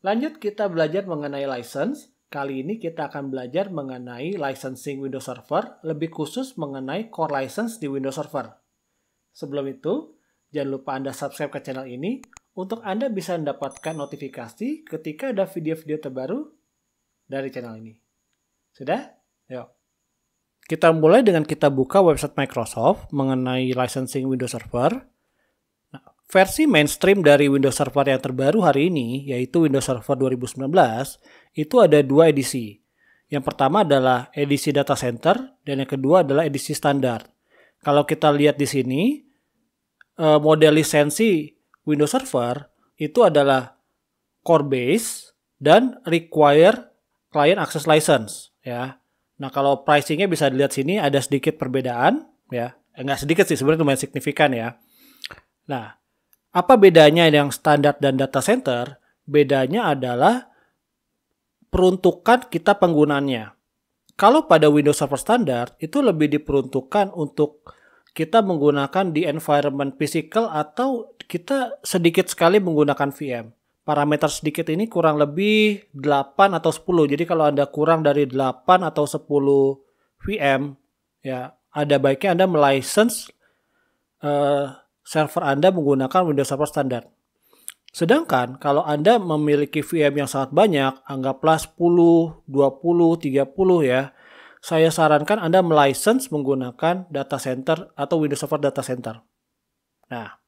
Lanjut kita belajar mengenai license. Kali ini kita akan belajar mengenai licensing Windows Server, lebih khusus mengenai core license di Windows Server. Sebelum itu, jangan lupa Anda subscribe ke channel ini untuk Anda bisa mendapatkan notifikasi ketika ada video-video terbaru dari channel ini. Sudah? Yuk. Kita mulai dengan kita buka website Microsoft mengenai licensing Windows Server. Versi mainstream dari Windows Server yang terbaru hari ini, yaitu Windows Server 2019, itu ada dua edisi. Yang pertama adalah edisi data center, dan yang kedua adalah edisi standar. Kalau kita lihat di sini, eh, model lisensi Windows Server itu adalah core base dan require client access license ya. Nah kalau pricingnya bisa dilihat sini ada sedikit perbedaan ya, enggak eh, sedikit sih sebenarnya lumayan signifikan ya. Nah apa bedanya yang standar dan data center? Bedanya adalah peruntukan kita penggunaannya. Kalau pada Windows Server standar, itu lebih diperuntukkan untuk kita menggunakan di environment physical atau kita sedikit sekali menggunakan VM. Parameter sedikit ini kurang lebih 8 atau 10. Jadi kalau Anda kurang dari 8 atau 10 VM, ya ada baiknya Anda melicense uh, server Anda menggunakan Windows Server standar. Sedangkan kalau Anda memiliki VM yang sangat banyak, anggaplah 10, 20, 30 ya, saya sarankan Anda melicense menggunakan data center atau Windows Server data center. Nah,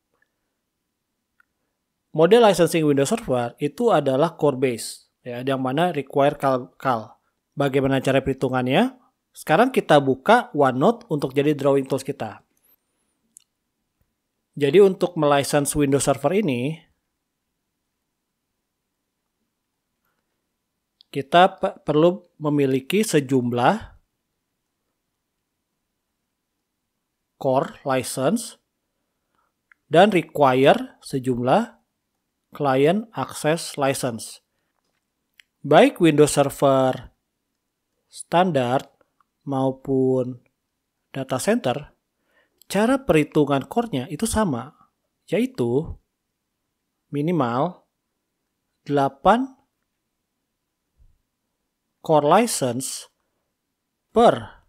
model licensing Windows Server itu adalah core base, ya, yang mana require cal, cal. Bagaimana cara perhitungannya? Sekarang kita buka OneNote untuk jadi drawing tools kita. Jadi untuk melicense Windows Server ini, kita perlu memiliki sejumlah core license dan require sejumlah client access license. Baik Windows Server standar maupun data center cara perhitungan core-nya itu sama, yaitu minimal 8 core license per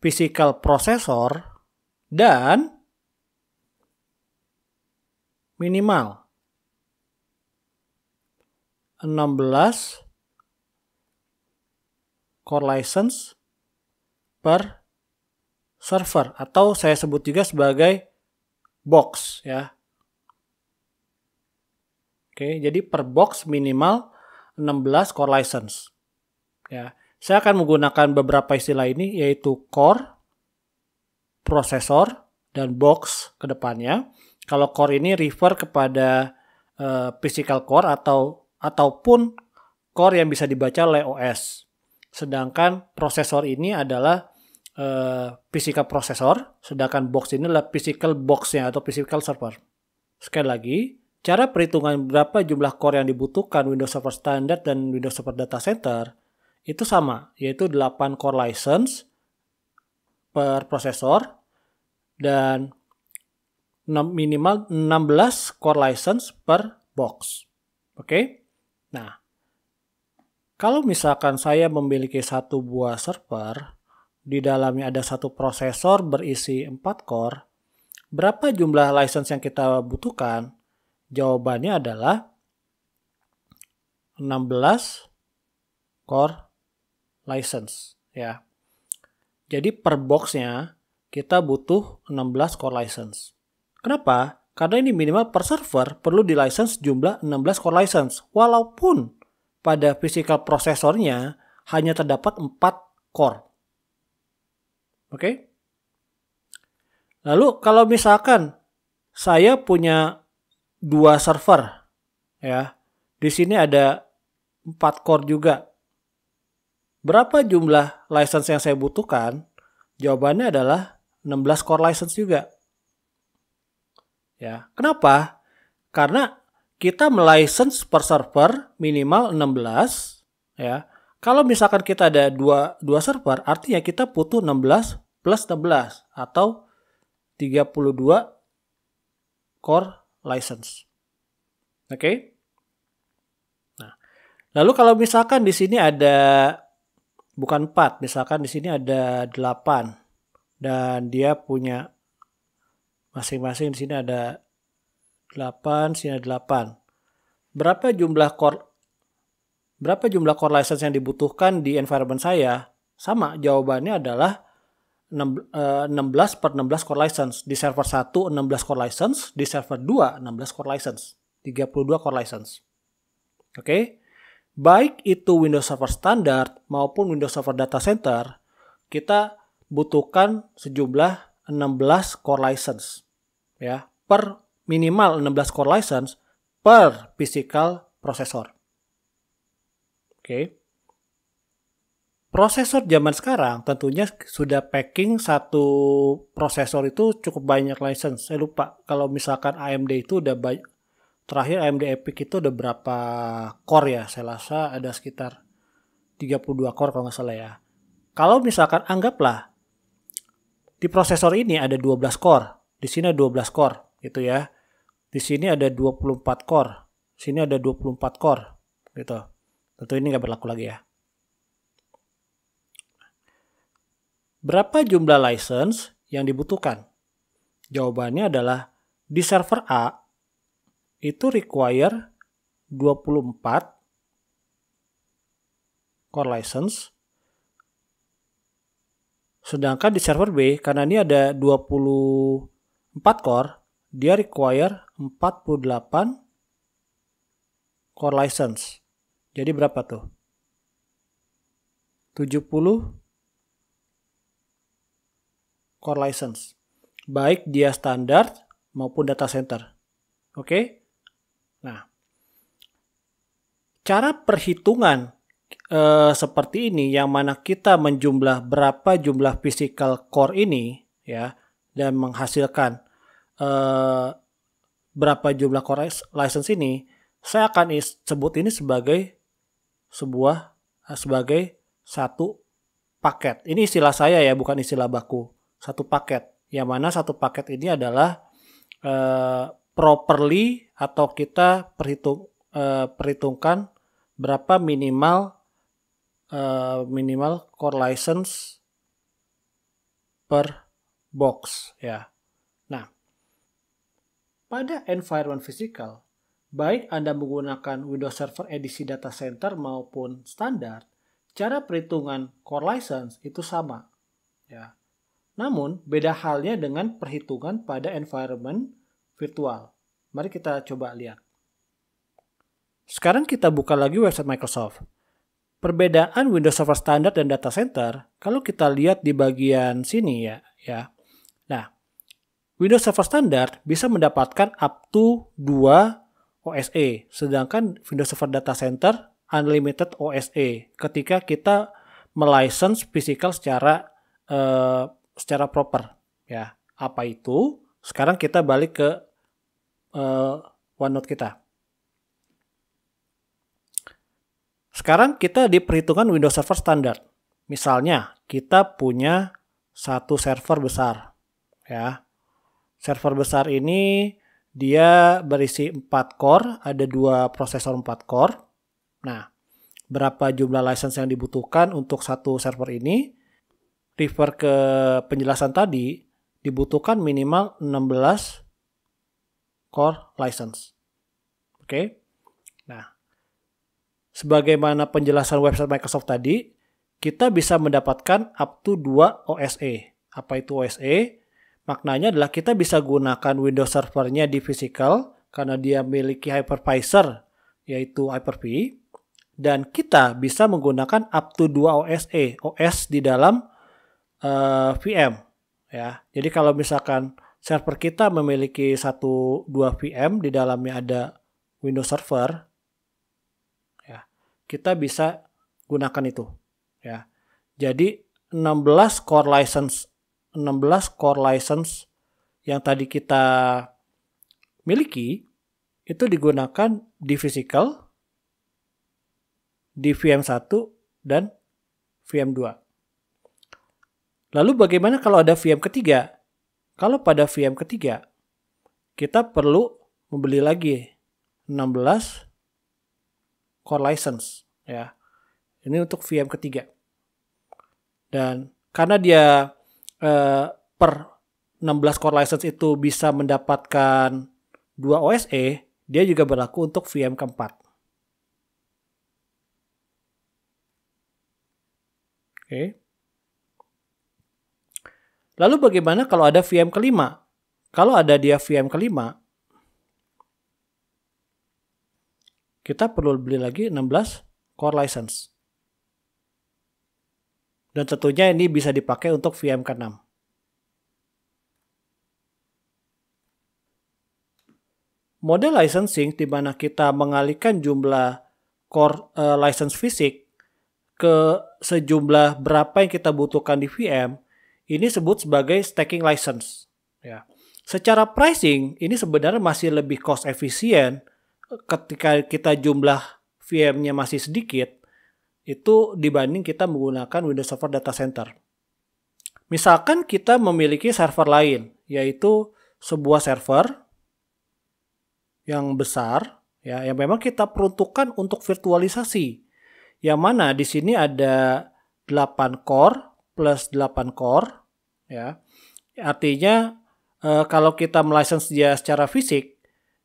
physical processor dan minimal 16 core license per server atau saya sebut juga sebagai box ya. Oke, jadi per box minimal 16 core license. Ya, saya akan menggunakan beberapa istilah ini yaitu core, prosesor, dan box ke depannya. Kalau core ini refer kepada uh, physical core atau ataupun core yang bisa dibaca oleh OS. Sedangkan prosesor ini adalah uh, physical processor, sedangkan box ini adalah physical boxnya atau physical server. Sekali lagi, cara perhitungan berapa jumlah core yang dibutuhkan Windows Server Standard dan Windows Server Data Center itu sama, yaitu 8 core license per prosesor dan minimal 16 core license per box. Oke? Okay? Nah, kalau misalkan saya memiliki satu buah server, di dalamnya ada satu prosesor berisi 4 core, berapa jumlah license yang kita butuhkan? Jawabannya adalah 16 core license ya. Jadi per boxnya kita butuh 16 core license. Kenapa? Karena ini minimal per server perlu di license jumlah 16 core license. Walaupun pada physical prosesornya hanya terdapat 4 core. Oke? Okay? Lalu kalau misalkan saya punya dua server ya. Di sini ada 4 core juga. Berapa jumlah license yang saya butuhkan? Jawabannya adalah 16 core license juga. Ya, kenapa? Karena kita melicense per server minimal 16 ya. Kalau misalkan kita ada dua, dua server, artinya kita butuh 16 plus 16 atau 32 core license. Oke. Okay? Nah, lalu kalau misalkan di sini ada bukan 4, misalkan di sini ada 8 dan dia punya masing-masing di sini ada 8, sini ada 8. Berapa jumlah core berapa jumlah core license yang dibutuhkan di environment saya? Sama, jawabannya adalah 16 eh, per 16 core license. Di server 1, 16 core license. Di server 2, 16 core license. 32 core license. Oke? Okay? Baik itu Windows Server Standard maupun Windows Server Data Center, kita butuhkan sejumlah 16 core license. Ya, per minimal 16 core license per physical processor. Oke, prosesor zaman sekarang tentunya sudah packing satu prosesor itu cukup banyak license saya lupa kalau misalkan AMD itu udah banyak terakhir AMD Epic itu udah berapa core ya saya rasa ada sekitar 32 core kalau nggak salah ya kalau misalkan anggaplah di prosesor ini ada 12 core di sini ada 12 core gitu ya di sini ada 24 core di sini ada 24 core gitu Tentu ini nggak berlaku lagi ya. Berapa jumlah license yang dibutuhkan? Jawabannya adalah di server A itu require 24 core license. Sedangkan di server B karena ini ada 24 core, dia require 48 core license. Jadi berapa tuh? 70 core license. Baik dia standar maupun data center. Oke? Okay? Nah, cara perhitungan eh, seperti ini yang mana kita menjumlah berapa jumlah physical core ini ya dan menghasilkan eh, berapa jumlah core license ini, saya akan sebut ini sebagai sebuah eh, sebagai satu paket. Ini istilah saya ya, bukan istilah baku. Satu paket. Yang mana satu paket ini adalah uh, properly atau kita perhitung uh, perhitungkan berapa minimal uh, minimal core license per box ya. Nah, pada environment physical Baik Anda menggunakan Windows Server edisi data center maupun standar, cara perhitungan core license itu sama. Ya. Namun, beda halnya dengan perhitungan pada environment virtual. Mari kita coba lihat. Sekarang kita buka lagi website Microsoft. Perbedaan Windows Server Standar dan Data Center, kalau kita lihat di bagian sini ya, ya. Nah, Windows Server Standar bisa mendapatkan up to 2 OSA, e. Sedangkan Windows Server Data Center unlimited OSA. E. ketika kita melicense physical secara uh, secara proper ya. Apa itu? Sekarang kita balik ke uh, OneNote kita. Sekarang kita di perhitungan Windows Server standar. Misalnya kita punya satu server besar, ya. Server besar ini dia berisi 4 core, ada dua prosesor 4 core. Nah, berapa jumlah license yang dibutuhkan untuk satu server ini? Refer ke penjelasan tadi, dibutuhkan minimal 16 core license. Oke. Okay? Nah, sebagaimana penjelasan website Microsoft tadi, kita bisa mendapatkan up to 2 OSE. Apa itu OSE? Maknanya adalah kita bisa gunakan Windows servernya di physical karena dia memiliki hypervisor yaitu Hyper-V dan kita bisa menggunakan up to 2 e OS di dalam uh, eh, VM ya. Jadi kalau misalkan server kita memiliki satu dua VM di dalamnya ada Windows server ya. Kita bisa gunakan itu ya. Jadi 16 core license 16 core license yang tadi kita miliki itu digunakan di physical, di VM1 dan VM2. Lalu bagaimana kalau ada VM ketiga? Kalau pada VM ketiga, kita perlu membeli lagi 16 core license ya. Ini untuk VM ketiga. Dan karena dia uh, per 16 core license itu bisa mendapatkan 2 OSE, dia juga berlaku untuk VM keempat. Oke. Okay. Lalu bagaimana kalau ada VM kelima? Kalau ada dia VM kelima, kita perlu beli lagi 16 core license. Dan tentunya ini bisa dipakai untuk VM ke 6 Model licensing di mana kita mengalihkan jumlah core uh, license fisik ke sejumlah berapa yang kita butuhkan di VM, ini sebut sebagai stacking license. Ya. Secara pricing, ini sebenarnya masih lebih cost efisien eh, ketika kita jumlah VM-nya masih sedikit itu dibanding kita menggunakan Windows Server Data Center. Misalkan kita memiliki server lain, yaitu sebuah server yang besar, ya, yang memang kita peruntukkan untuk virtualisasi. Yang mana di sini ada 8 core plus 8 core, ya. Artinya eh, kalau kita melicense dia secara fisik,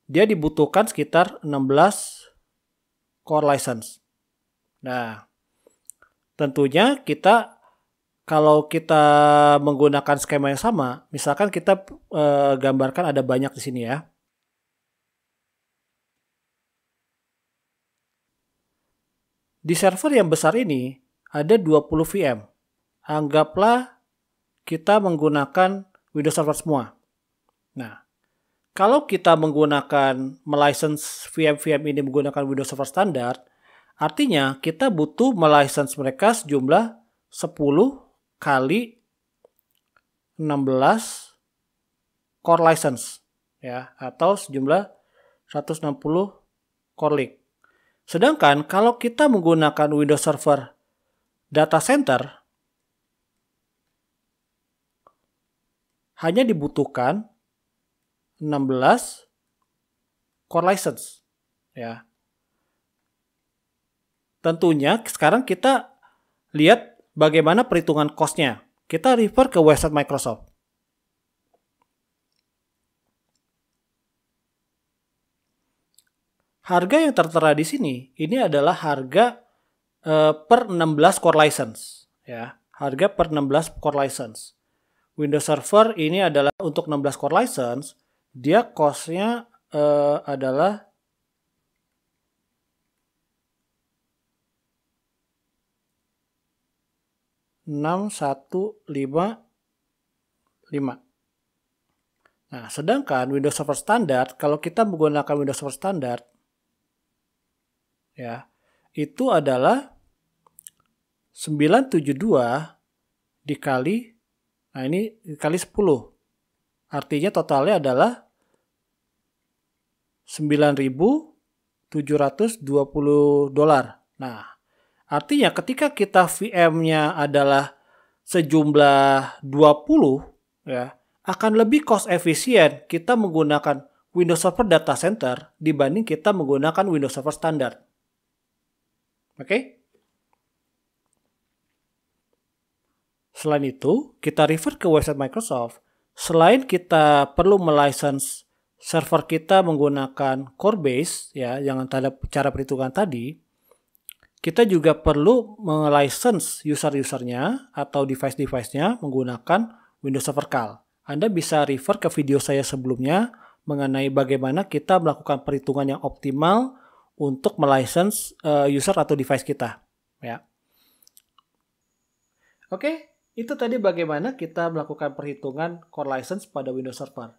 dia dibutuhkan sekitar 16 core license. Nah, tentunya kita kalau kita menggunakan skema yang sama, misalkan kita e, gambarkan ada banyak di sini ya. Di server yang besar ini ada 20 VM. Anggaplah kita menggunakan Windows Server semua. Nah, kalau kita menggunakan melicense VM-VM ini menggunakan Windows Server standar, Artinya kita butuh melicense mereka sejumlah 10 kali 16 core license ya atau sejumlah 160 core link. Sedangkan kalau kita menggunakan Windows Server Data Center hanya dibutuhkan 16 core license ya tentunya sekarang kita lihat bagaimana perhitungan cost-nya. Kita refer ke website Microsoft. Harga yang tertera di sini ini adalah harga uh, per 16 core license ya. Harga per 16 core license. Windows Server ini adalah untuk 16 core license, dia cost-nya uh, adalah 6155. Nah, sedangkan Windows Server Standar, kalau kita menggunakan Windows Server Standar, ya, itu adalah 972 dikali, nah ini dikali 10. Artinya totalnya adalah 9.720 dolar. Nah, Artinya ketika kita VM-nya adalah sejumlah 20 ya, akan lebih cost efisien kita menggunakan Windows Server Data Center dibanding kita menggunakan Windows Server standar. Oke? Okay? Selain itu, kita refer ke website Microsoft. Selain kita perlu melicense server kita menggunakan Corebase ya, yang tanda cara perhitungan tadi, kita juga perlu melicense user-usernya atau device-device-nya menggunakan Windows Server Cal. Anda bisa refer ke video saya sebelumnya mengenai bagaimana kita melakukan perhitungan yang optimal untuk melicense uh, user atau device kita, ya. Oke, itu tadi bagaimana kita melakukan perhitungan core license pada Windows Server.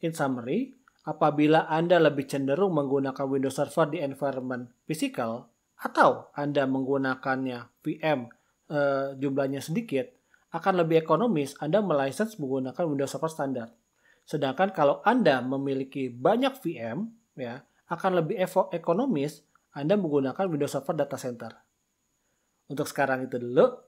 In summary, apabila Anda lebih cenderung menggunakan Windows Server di environment physical atau Anda menggunakannya VM e, eh, jumlahnya sedikit, akan lebih ekonomis Anda melicense menggunakan Windows Server standar. Sedangkan kalau Anda memiliki banyak VM, ya, akan lebih ekonomis Anda menggunakan Windows Server Data Center. Untuk sekarang itu dulu.